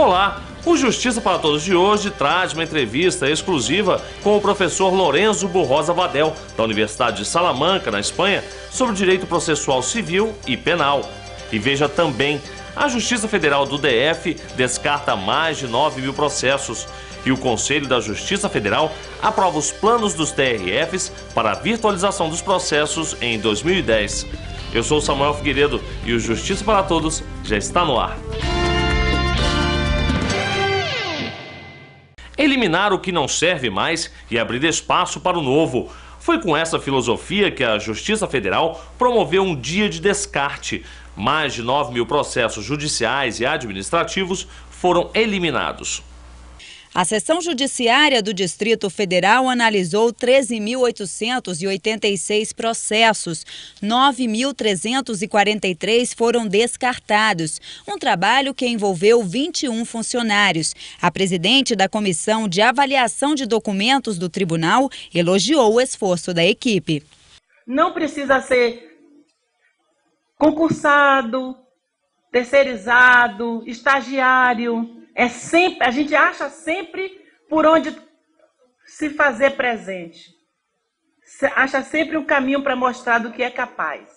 Olá! O Justiça para Todos de hoje traz uma entrevista exclusiva com o professor Lorenzo Burrosa Vadel, da Universidade de Salamanca, na Espanha, sobre direito processual civil e penal. E veja também: a Justiça Federal do DF descarta mais de 9 mil processos e o Conselho da Justiça Federal aprova os planos dos TRFs para a virtualização dos processos em 2010. Eu sou Samuel Figueiredo e o Justiça para Todos já está no ar. eliminar o que não serve mais e abrir espaço para o novo. Foi com essa filosofia que a Justiça Federal promoveu um dia de descarte. Mais de 9 mil processos judiciais e administrativos foram eliminados. A seção judiciária do Distrito Federal analisou 13.886 processos. 9.343 foram descartados. Um trabalho que envolveu 21 funcionários. A presidente da Comissão de Avaliação de Documentos do Tribunal elogiou o esforço da equipe. Não precisa ser concursado, terceirizado, estagiário é sempre, a gente acha sempre por onde se fazer presente. Acha sempre um caminho para mostrar do que é capaz.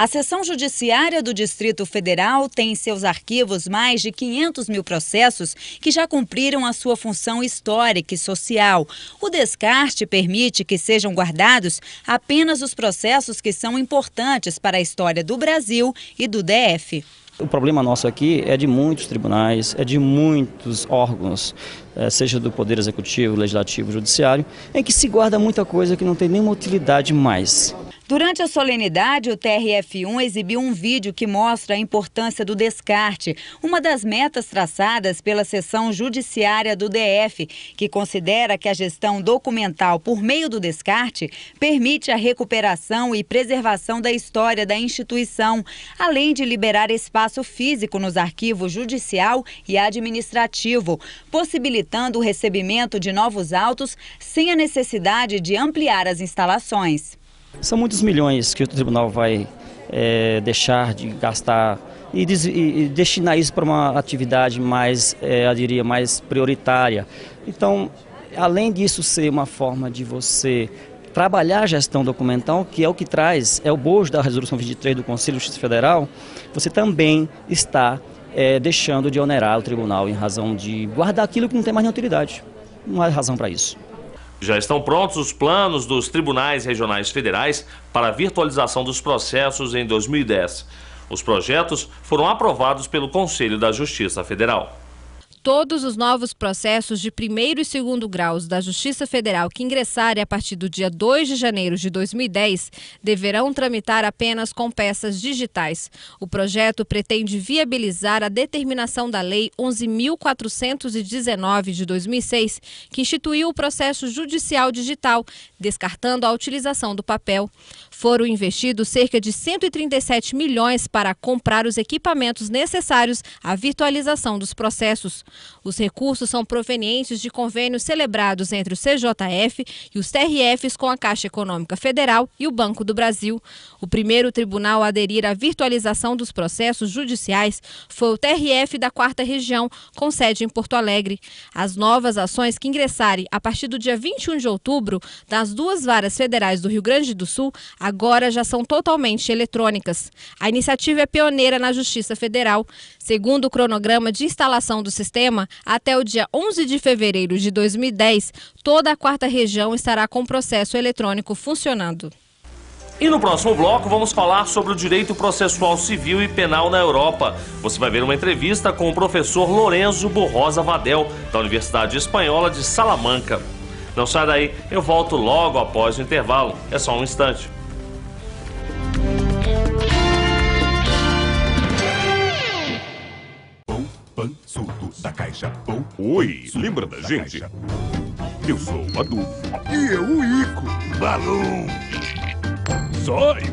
A seção judiciária do Distrito Federal tem em seus arquivos mais de 500 mil processos que já cumpriram a sua função histórica e social. O descarte permite que sejam guardados apenas os processos que são importantes para a história do Brasil e do DF. O problema nosso aqui é de muitos tribunais, é de muitos órgãos, eh, seja do Poder Executivo, Legislativo, Judiciário, em que se guarda muita coisa que não tem nenhuma utilidade mais. Durante a solenidade, o TRF1 exibiu um vídeo que mostra a importância do descarte, uma das metas traçadas pela seção judiciária do DF, que considera que a gestão documental por meio do descarte permite a recuperação e preservação da história da instituição, além de liberar espaço físico nos arquivos judicial e administrativo, possibilitando o recebimento de novos autos sem a necessidade de ampliar as instalações. São muitos milhões que o tribunal vai é, deixar de gastar e, des, e, destinar isso para uma atividade mais, é, eu diria, mais prioritária. Então, além disso ser uma forma de você trabalhar a gestão documental, que é o que traz, é o bojo da resolução 23 do Conselho de Justiça Federal, você também está é, deixando de onerar o tribunal em razão de guardar aquilo que não tem mais nenhuma utilidade. Não há razão para isso. Já estão prontos os planos dos tribunais regionais federais para a virtualização dos processos em 2010. Os projetos foram aprovados pelo Conselho da Justiça Federal todos os novos processos de primeiro e segundo graus da Justiça Federal que ingressarem a partir do dia 2 de janeiro de 2010 deverão tramitar apenas com peças digitais. O projeto pretende viabilizar a determinação da Lei 11.419 de 2006, que instituiu o processo judicial digital, descartando a utilização do papel. Foram investidos cerca de 137 milhões para comprar os equipamentos necessários à virtualização dos processos. Os recursos são provenientes de convênios celebrados entre o CJF e os TRFs com a Caixa Econômica Federal e o Banco do Brasil. O primeiro tribunal a aderir à virtualização dos processos judiciais foi o TRF da Quarta Região, com sede em Porto Alegre. As novas ações que ingressarem a partir do dia 21 de outubro das as duas varas federais do Rio Grande do Sul agora já são totalmente eletrônicas. A iniciativa é pioneira na Justiça Federal. Segundo o cronograma de instalação do sistema, até o dia 11 de fevereiro de 2010, toda a quarta região estará com o processo eletrônico funcionando. E no próximo bloco vamos falar sobre o direito processual civil e penal na Europa. Você vai ver uma entrevista com o professor Lorenzo Borrosa Vadel, da Universidade Espanhola de Salamanca. Não sai daí, eu volto logo após o intervalo. É só um instante. Poupançudo da Caixa Pou. Oi, lembra da, da gente? Caixa. Eu sou o Badu. E eu o Ico. Balão. Zóio.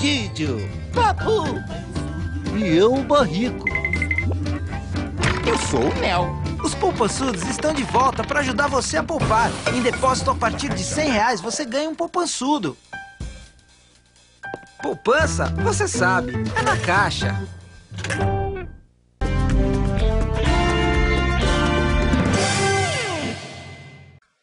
Didio. Papu. E eu o Barrico. Eu sou o Mel. Os poupançudos estão de volta para ajudar você a poupar. Em depósito a partir de 100 reais, você ganha um poupançudo. Poupança, você sabe, é na caixa.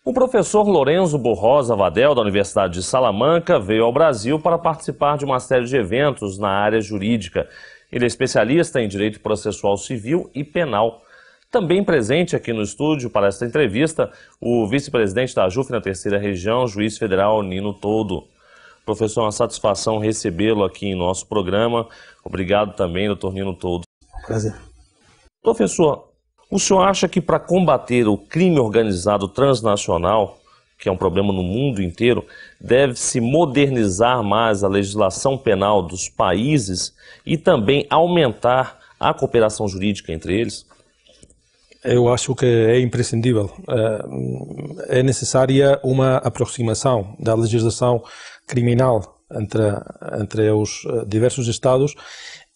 O professor Lorenzo Borrosa Vadel, da Universidade de Salamanca, veio ao Brasil para participar de uma série de eventos na área jurídica. Ele é especialista em direito processual civil e penal. Também presente aqui no estúdio para esta entrevista, o vice-presidente da JUF na terceira região, juiz federal Nino Todo. Professor, é uma satisfação recebê-lo aqui em nosso programa. Obrigado também, doutor Nino Todo. Prazer. Professor, o senhor acha que para combater o crime organizado transnacional, que é um problema no mundo inteiro, deve-se modernizar mais a legislação penal dos países e também aumentar a cooperação jurídica entre eles? Eu acho que é imprescindível. Eh, é necessária uma aproximação da legislação criminal entre, entre os eh, diversos Estados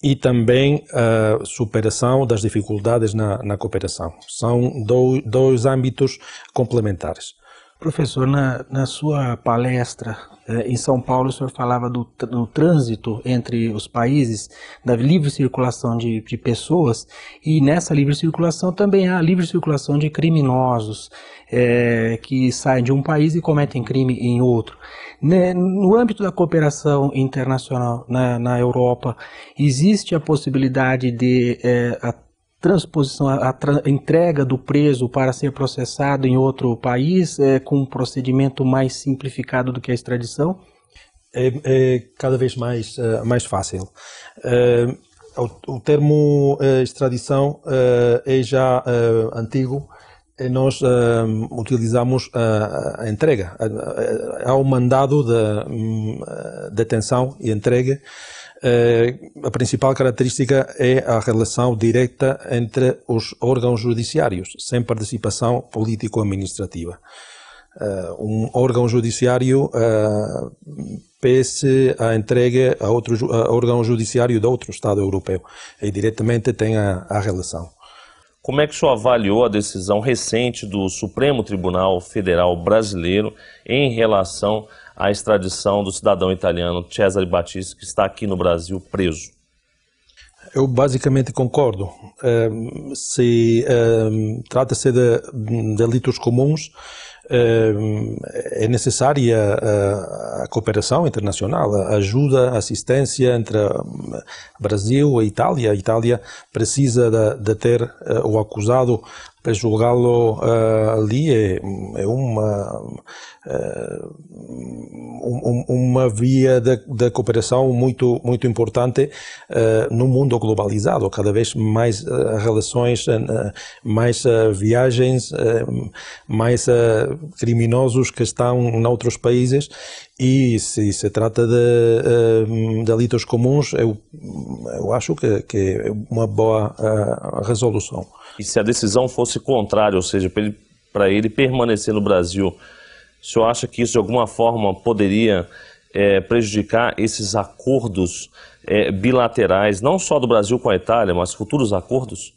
e também a superação das dificuldades na, na cooperação. São dois, dois âmbitos complementares. Professor, na, na sua palestra eh, em São Paulo, o senhor falava do, do trânsito entre os países, da livre circulação de, de pessoas, e nessa livre circulação também há a livre circulação de criminosos eh, que saem de um país e cometem crime em outro. Né, no âmbito da cooperação internacional na, na Europa, existe a possibilidade de eh, a transposição, a, entrega do preso para ser processado em outro país é, com um procedimento mais simplificado do que a extradição? É, é cada vez mais, uh, mais fácil. Uh, o, o, termo uh, extradição é já antigo. Nós utilizamos a, a entrega. Há o um mandado de hum, detenção e entrega eh, a principal característica é a relação direta entre os órgãos judiciários, sem participação político-administrativa. Eh, um órgão judiciário eh, pese a entrega a outro a órgão judiciário de outro Estado europeu e diretamente tem a, a relação. Como é que o senhor avaliou a decisão recente do Supremo Tribunal Federal Brasileiro em relação a extradição do cidadão italiano Cesare Battisti, que está aqui no Brasil preso? Eu basicamente concordo. Ehm, se ehm, trata-se de, delitos comuns, ehm, é necessária eh, a, cooperação internacional, a ajuda, a assistência entre hum, Brasil e Itália. A Itália precisa de, ter eh, o acusado para julgá-lo uh, ali é, é uma, uh, um, uma via da, cooperação muito, muito importante uh, no mundo globalizado. Cada vez mais relações, mais viagens, mais criminosos que estão em outros países e se se trata de, ehm, de comuns, eu, eu acho que, que é uma boa eh, resolução. E se a decisão fosse contrária, ou seja, para ele, para ele permanecer no Brasil, o senhor acha que isso de alguma forma poderia é, prejudicar esses acordos é, bilaterais, não só do Brasil com a Itália, mas futuros acordos?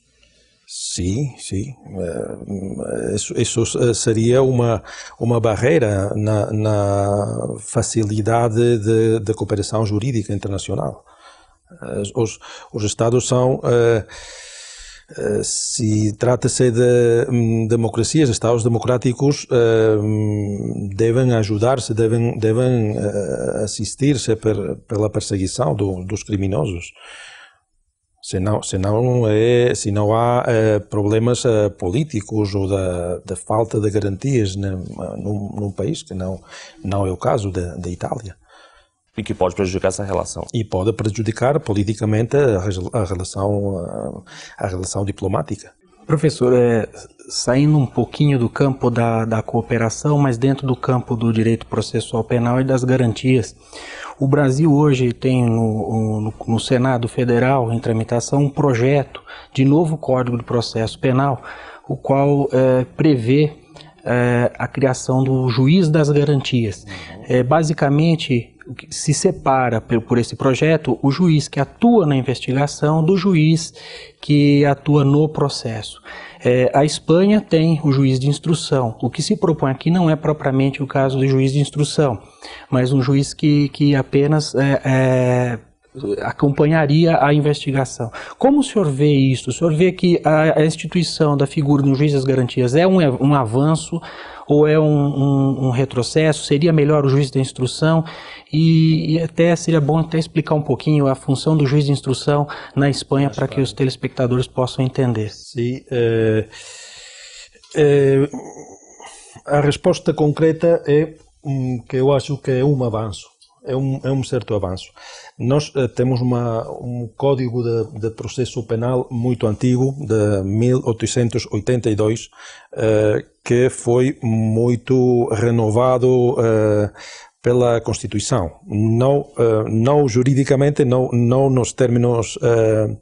Sim, sim. É, isso, isso, eh, seria uma, uma barreira na, na facilidade de, de, cooperação jurídica internacional. Os, os Estados são. Eh, eh, se trata-se de hum, democracias, Estados democráticos hum, devem ajudar-se, devem, devem assistir-se pela perseguição do, dos criminosos se não, se não, é, se não há é, problemas é, políticos ou da, da, falta de garantias né, num, num, país, que não, não é o caso da, da Itália. E que pode prejudicar essa relação. E pode prejudicar politicamente a, a relação, a, eh, a relação diplomática. Professor, é, saindo um pouquinho do campo da, da cooperação, mas dentro do campo do direito processual penal e das garantias, o Brasil hoje tem no, no, no Senado Federal, em tramitação, um projeto de novo Código de Processo Penal, o qual é, prevê é, a criação do juiz das garantias. É, basicamente, se separa por esse projeto o juiz que atua na investigação do juiz que atua no processo. É, a Espanha tem o juiz de instrução. O que se propõe aqui não é propriamente o caso do juiz de instrução, mas um juiz que, que apenas é, é acompanharia a investigação. Como o senhor vê isso? O senhor vê que a, a instituição da figura do juiz das garantias é um, um avanço ou é um, um, um, retrocesso? Seria melhor o juiz da instrução? E, e, até seria bom até explicar um pouquinho a função do juiz de instrução na Espanha para que os telespectadores possam entender. Sim. É, é, a resposta concreta é hum, que eu acho que é um avanço. É um, é um certo avanço. Nós eh, temos uma, um código de, de, processo penal muito antigo, de 1882, eh, que foi muito renovado eh, pela Constituição, não, uh, não juridicamente, não, não nos termos uh, eh,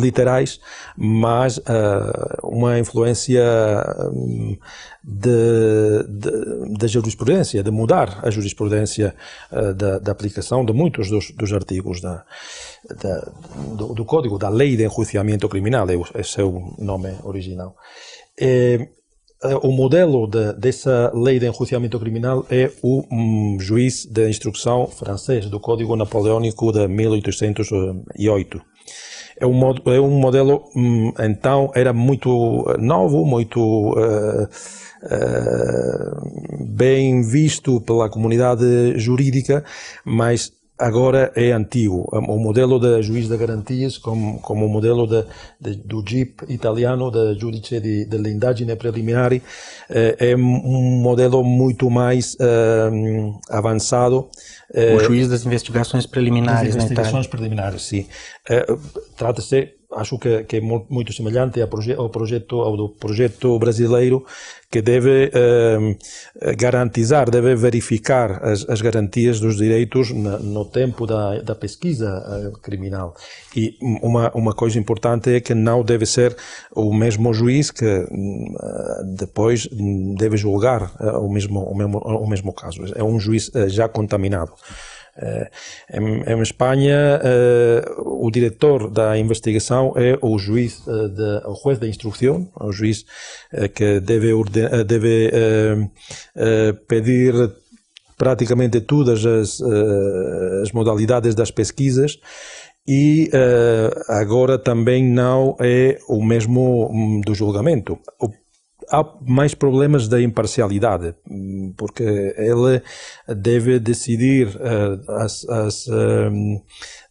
literais, mas uh, uma influência hum, da jurisprudência, de mudar a jurisprudência da, da, aplicação de muitos dos, dos artigos da, da, do, do, Código da Lei de Enjuiciamento Criminal, é, é o seu nome original. E, eh, o modelo de, dessa lei de enjuiciamento criminal é o um, mm, juiz de instrução francês do Código Napoleónico de 1808. É um, é um modelo, mm, então, era muito eh, novo, muito uh, uh, bem visto pela comunidade jurídica, mas agora é antigo. O modelo da juiz de garantias, como, como o modelo de, de, do JIP italiano, da Giudice de, de Lindagine Preliminar, eh, é um modelo muito mais ehm, avançado. o eh, juiz das investigações preliminares. Né, das investigações preliminares, sim. Eh, trata-se acho que, é, que é muito semelhante ao, proje ao projeto ao do projeto brasileiro que deve eh, garantizar, deve verificar as, as garantias dos direitos na, no tempo da, da pesquisa eh, criminal. E uma, uma coisa importante é que não deve ser o mesmo juiz que eh, depois deve julgar eh, o, mesmo, o, mesmo, o mesmo caso. É um juiz eh, já contaminado. Eh, em, em Espanha, eh, o diretor da investigação é o juiz, eh, de, o juiz da instrução, o juiz que deve, orden, deve pedir praticamente todas as, as modalidades das pesquisas e uh, agora também não é o mesmo hum, do julgamento. O há mais problemas da imparcialidade, porque ela deve decidir eh, as, as eh,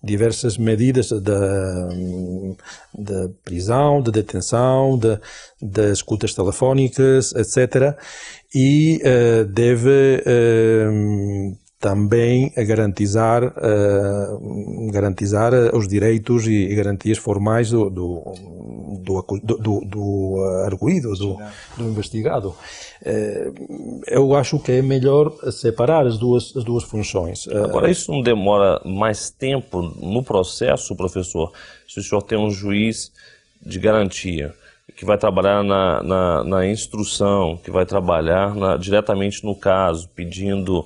diversas medidas da, prisão, da de detenção, de, das escutas telefónicas, etc. E eh, deve também a garantizar, uh, garantizar os direitos e garantias formais do, do, do, do, do eh, arguído, do, do investigado. Eh, eu acho que é melhor separar as duas, as duas funções. Eh, Agora, isso não demora mais tempo no processo, professor? Se o senhor tem um juiz de garantia que vai trabalhar na, na, na instrução, que vai trabalhar na, diretamente no caso, pedindo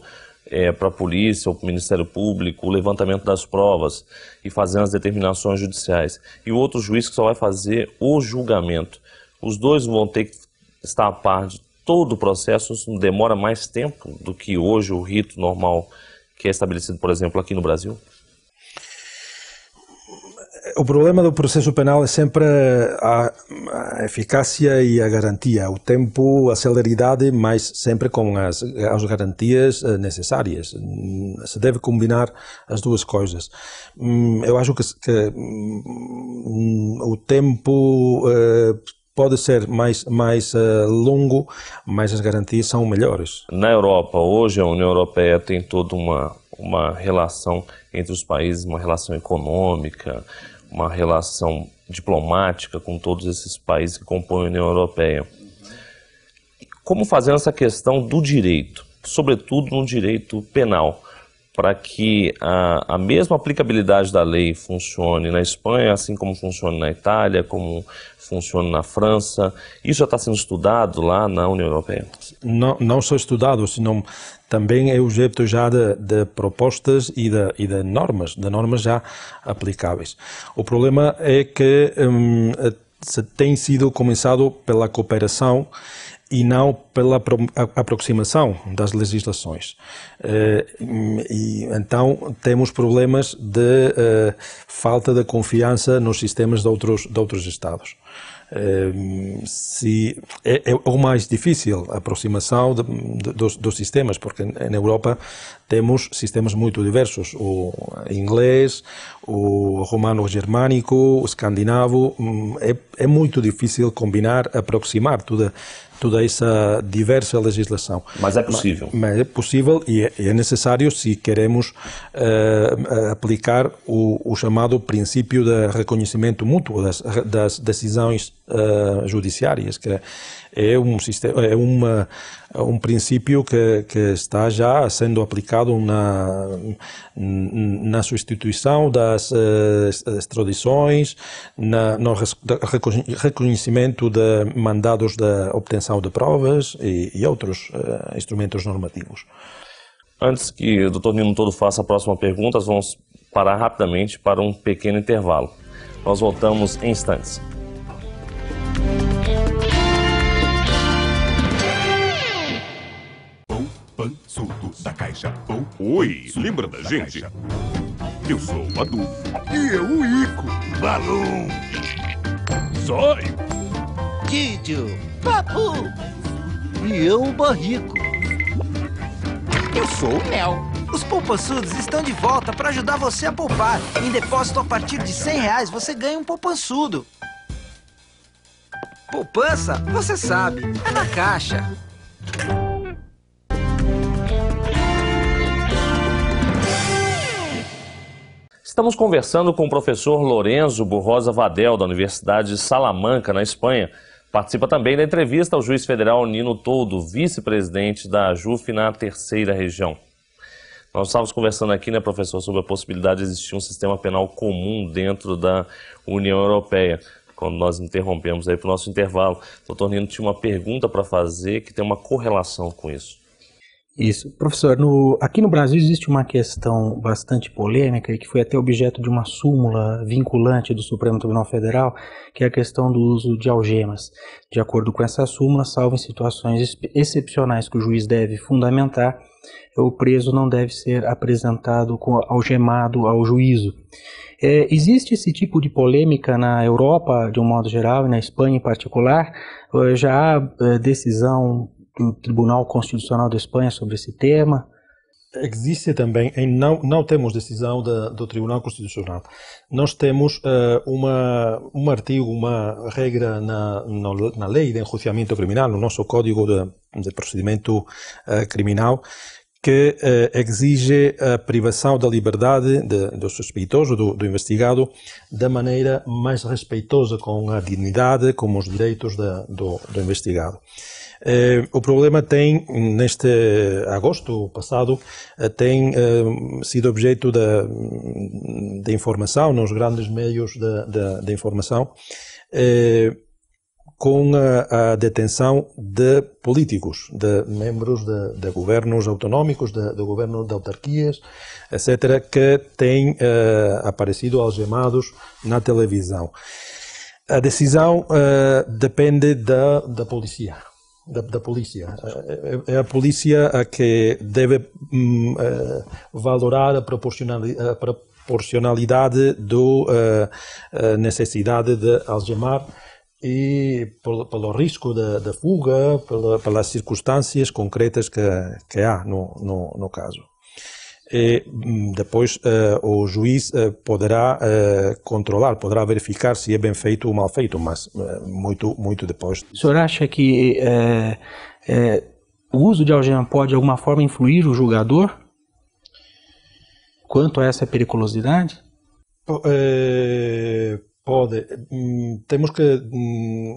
é, para a polícia ou para o Ministério Público, o levantamento das provas e fazendo as determinações judiciais. E o outro juiz que só vai fazer o julgamento. Os dois vão ter que estar a par de todo o processo, isso demora mais tempo do que hoje o rito normal que é estabelecido, por exemplo, aqui no Brasil? o problema do processo penal é sempre a, a, eficácia e a garantia, o tempo, a celeridade, mas sempre com as, as garantias eh, necessárias. Hum, se deve combinar as duas coisas. Hum, eu acho que, que hum, o tempo eh, pode ser mais, mais eh, longo, mas as garantias são melhores. Na Europa, hoje, a União Europeia tem toda uma, uma relação entre os países, uma relação econômica, uma relação diplomática com todos esses países que compõem a União Europeia. Como fazer essa questão do direito, sobretudo no direito penal, para que a, a mesma aplicabilidade da lei funcione na Espanha, assim como funciona na Itália, como funciona na França? Isso já está sendo estudado lá na União Europeia? Não, não só estudado, senão também é objeto já de, de propostas e de, e de, normas, de normas já aplicáveis. O problema é que hum, tem sido começado pela cooperação e não pela aproximação das legislações. Eh, e, então temos problemas de eh, falta de confiança nos sistemas de outros, de outros Estados se é, é, o mais difícil a aproximação de, de, dos, dos, sistemas, porque na Europa temos sistemas muito diversos: o inglês, o romano-germânico, o escandinavo. Mm, é, é, muito difícil combinar, aproximar toda toda essa diversa legislação. Mas é possível. Mas, mas é possível e é, é necessário se queremos uh, aplicar o, o, chamado princípio de reconhecimento mútuo das, das decisões eh, judiciárias, que é um sistema, é uma é um princípio que, que está já sendo aplicado na na substituição das uh, eh, extradições, na, no reconhecimento de mandados de obtenção de provas e, e outros uh, instrumentos normativos. Antes que o Dr. Nino Todo faça a próxima pergunta, vamos parar rapidamente para um pequeno intervalo. Nós voltamos em instantes. Surdo da Caixa. Oh, oi, lembra da, da gente? Caixa. Eu sou o Adu. E eu o Ico. Balão. Zóio. Didio. Papu. E eu o Barrico. Eu sou o Mel. Os poupançudos estão de volta para ajudar você a poupar. Em depósito a partir de 100 reais, você ganha um poupançudo. Poupança, você sabe, é na caixa. Estamos conversando com o professor Lorenzo Burrosa Vadel, da Universidade de Salamanca, na Espanha. Participa também da entrevista ao juiz federal Nino Toldo, vice-presidente da JUF na terceira região. Nós estávamos conversando aqui, né, professor, sobre a possibilidade de existir um sistema penal comum dentro da União Europeia, quando nós interrompemos aí para o nosso intervalo. O doutor Nino tinha uma pergunta para fazer que tem uma correlação com isso. Isso. Professor, no, aqui no Brasil existe uma questão bastante polêmica e que foi até objeto de uma súmula vinculante do Supremo Tribunal Federal, que é a questão do uso de algemas. De acordo com essa súmula, salvo em situações excepcionais que o juiz deve fundamentar, o preso não deve ser apresentado com, algemado ao juízo. É, existe esse tipo de polêmica na Europa, de um modo geral, e na Espanha em particular? Já há é, decisão do Tribunal Constitucional da Espanha sobre esse tema? Existe também, não, não temos decisão da, do Tribunal Constitucional. Nós temos uh, uma, um artigo, uma regra na, na lei de enjuiciamento criminal, no nosso Código de, de Procedimento uh, Criminal, que uh, exige a privação da liberdade de, do suspeitoso, do, do, investigado, da maneira mais respeitosa com a dignidade, com os direitos do, do investigado. Uh, o problema tem, neste eh, agosto passado, uh, tem uh, sido objeto da, da informação, nos grandes meios da, informação, com a, a, detenção de políticos, de membros de, de governos autonómicos, de, de governos de autarquias, etc., que têm aparecido algemados na televisão. A decisão depende da, da polícia da, da polícia. Ah, é, é, a polícia a que deve um, uh, eh, valorar a proporcionalidade, a proporcionalidade uh, necessidade de algemar e pelo, pelo risco da, da fuga, pela, pelas circunstâncias concretas que, que há no, no, no caso e mm, depois eh, o juiz eh, poderá eh, controlar, poderá verificar se é bem feito ou mal feito, mas muito, muito depois. O senhor acha que o uso de algema pode de alguma forma influir o julgador quanto a essa periculosidade? P pode. Mm, temos que mm,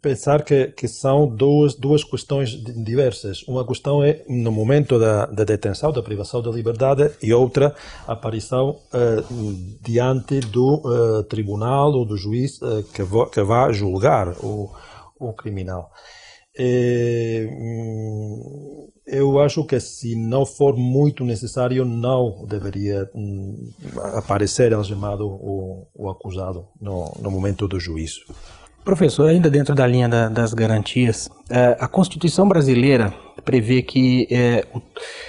pensar que, que são duas, duas questões diversas. Uma questão é no momento da, da detenção, da privação da liberdade, e outra, a aparição uh, diante do uh, tribunal ou do juiz uh, que, vo, que vai julgar o, o criminal. E, eu acho que se não for muito necessário, não deveria hum, aparecer algemado o, o acusado no, no momento do juízo. Professor, ainda dentro da linha da, das garantias, é, a Constituição brasileira prevê que é,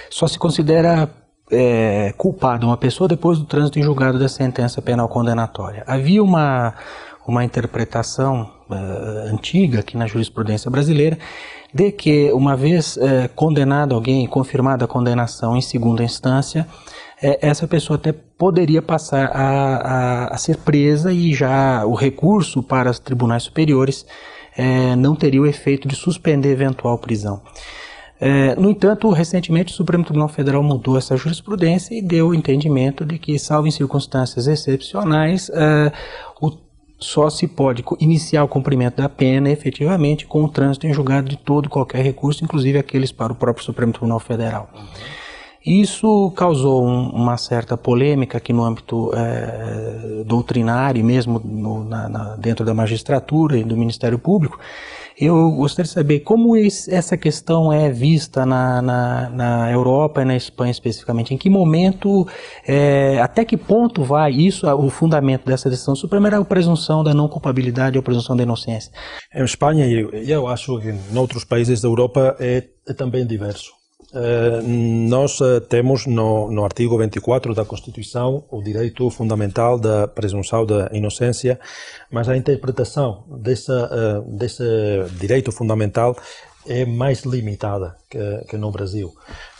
só se considera é, culpada uma pessoa depois do trânsito em julgado da sentença penal condenatória. Havia uma uma interpretação uh, antiga aqui na jurisprudência brasileira de que, uma vez uh, condenado alguém, confirmada a condenação em segunda instância, eh, essa pessoa até poderia passar a, a, a, ser presa e já o recurso para os tribunais superiores não teria o efeito de suspender eventual prisão. É, no entanto, recentemente o Supremo Tribunal Federal mudou essa jurisprudência e deu o entendimento de que, salvo em circunstâncias excepcionais, é, o só se pode iniciar o cumprimento da pena efetivamente com o trânsito em julgado de todo qualquer recurso, inclusive aqueles para o próprio Supremo Tribunal Federal. Isso causou um, uma certa polêmica aqui no âmbito é, doutrinário, mesmo no, na, na, dentro da magistratura e do Ministério Público, eu gostaria de saber como esse, essa questão é vista na, na, na, Europa e na Espanha especificamente. Em que momento, é, até que ponto vai isso, o fundamento dessa decisão suprema era é a presunção da não culpabilidade ou a presunção da inocência? Em é, Espanha, e eu, eu acho que em outros países da Europa, é, é também diverso. Eh, nós eh, temos no, no artigo 24 da Constituição o direito fundamental da presunção da inocência, mas a interpretação dessa, eh, desse direito fundamental é mais limitada que, que no Brasil.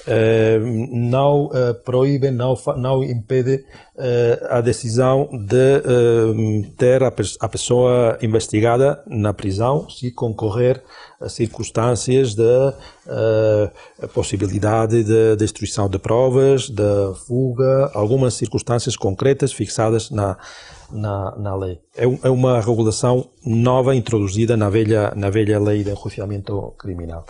Ehm, não eh, proíbe, não, não impede eh, a decisão de ehm, ter a, pessoa investigada na prisão se concorrer a circunstâncias de eh, possibilidade de destruição de provas, de fuga, algumas circunstâncias concretas fixadas na, na, na lei. É, é uma regulação nova introduzida na velha, na velha lei de enjuiciamento criminal.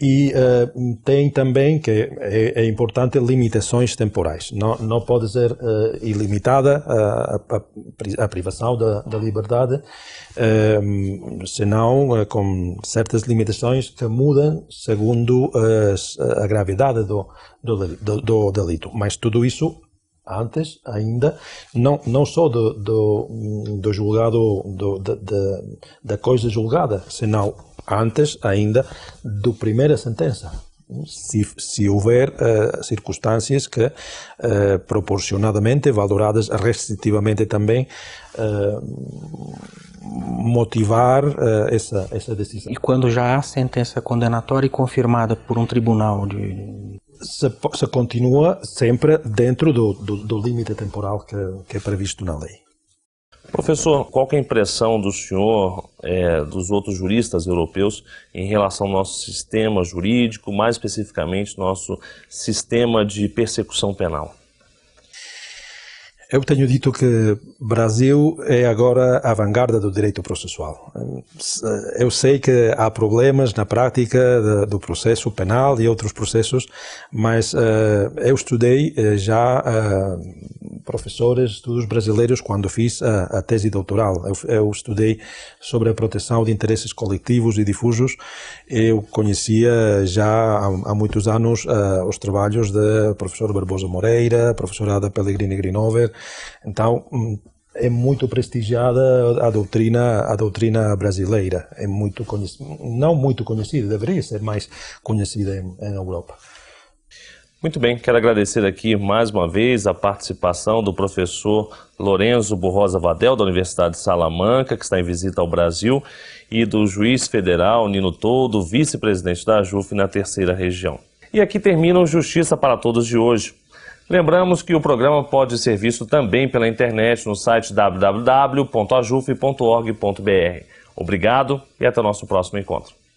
E uh, tem também, que é, é, importante, limitações temporais. Não, não pode ser uh, ilimitada a, a, a, privação da, da liberdade, uh, senão com certas limitações que mudam segundo a gravidade do, do, do, do delito. Mas tudo isso antes ainda, não, não só do, do, do julgado, do, da, da, coisa julgada, senão antes ainda do primeira sentença. Se, se houver uh, eh, circunstâncias que, uh, proporcionadamente, valoradas restritivamente também, uh, motivar essa, essa decisão. E quando já há sentença condenatória e confirmada por um tribunal de, se, se, continua sempre dentro do, do, do limite temporal que, que, é previsto na lei. Professor, qual é a impressão do senhor, é, dos outros juristas europeus, em relação ao nosso sistema jurídico, mais especificamente nosso sistema de persecução penal? Eu tenho dito que Brasil é agora a vanguarda do direito processual. Eu sei que há problemas na prática do processo penal e outros processos, mas eh, eu estudei eh, já eh, professores, estudos brasileiros, quando fiz a, tese doutoral. Eu, estudei sobre a proteção de interesses coletivos e difusos. Eu conhecia já há, muitos anos os trabalhos de professor Barbosa Moreira, professora Ada Pellegrini Grinover, então hum, é muito prestigiada a doutrina a doutrina brasileira é muito não muito conhecida deveria ser mais conhecida em, Europa muito bem, quero agradecer aqui mais uma vez a participação do professor Lorenzo Borrosa Vadel, da Universidade de Salamanca, que está em visita ao Brasil, e do juiz federal Nino Todo, vice-presidente da JUF na terceira região. E aqui termina o Justiça para Todos de hoje. Lembramos que o programa pode ser visto também pela internet no site www.ajuf.org.br. Obrigado e até o nosso próximo encontro.